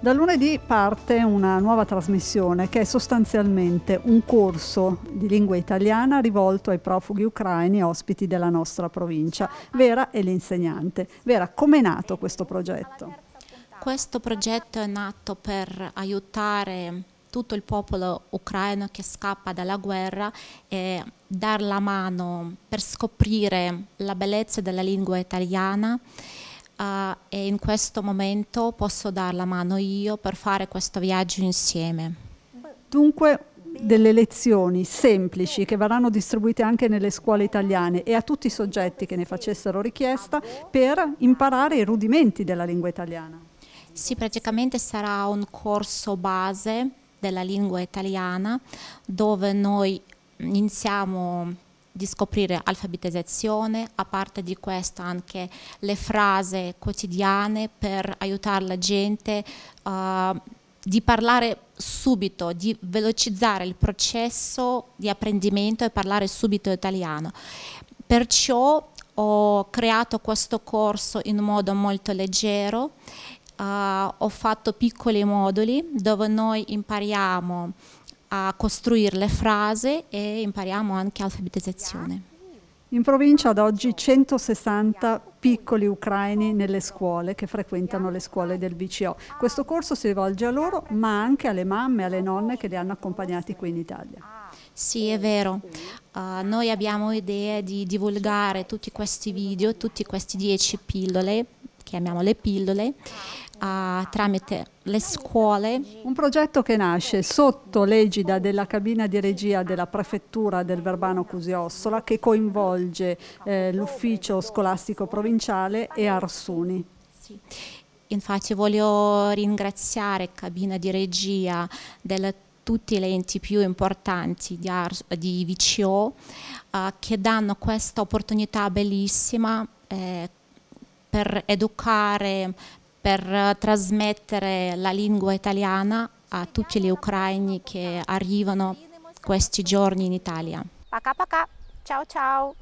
Da lunedì parte una nuova trasmissione che è sostanzialmente un corso di lingua italiana rivolto ai profughi ucraini ospiti della nostra provincia. Vera è l'insegnante. Vera, com'è nato questo progetto? Questo progetto è nato per aiutare tutto il popolo ucraino che scappa dalla guerra e dar la mano per scoprire la bellezza della lingua italiana uh, e in questo momento posso dar la mano io per fare questo viaggio insieme. Dunque delle lezioni semplici che verranno distribuite anche nelle scuole italiane e a tutti i soggetti che ne facessero richiesta per imparare i rudimenti della lingua italiana. Sì, praticamente sarà un corso base della lingua italiana dove noi iniziamo di scoprire alfabetizzazione, a parte di questo anche le frasi quotidiane per aiutare la gente uh, di parlare subito, di velocizzare il processo di apprendimento e parlare subito italiano. Perciò ho creato questo corso in modo molto leggero, uh, ho fatto piccoli moduli dove noi impariamo a costruire le frasi e impariamo anche alfabetizzazione. In provincia ad oggi 160 piccoli ucraini nelle scuole che frequentano le scuole del BCO. Questo corso si rivolge a loro ma anche alle mamme e alle nonne che li hanno accompagnati qui in Italia. Sì, è vero. Uh, noi abbiamo idea di divulgare tutti questi video, tutti questi 10 pillole, chiamiamole pillole, a, tramite le scuole. Un progetto che nasce sotto l'egida della cabina di regia della prefettura del Verbano Cusiossola che coinvolge eh, l'ufficio scolastico provinciale e Arsuni. Sì. Infatti voglio ringraziare cabina di regia del tutti gli enti più importanti di, Ar di VCO eh, che danno questa opportunità bellissima eh, per educare per eh, trasmettere la lingua italiana a tutti gli ucraini che arrivano questi giorni in Italia. Paca paca, ciao ciao!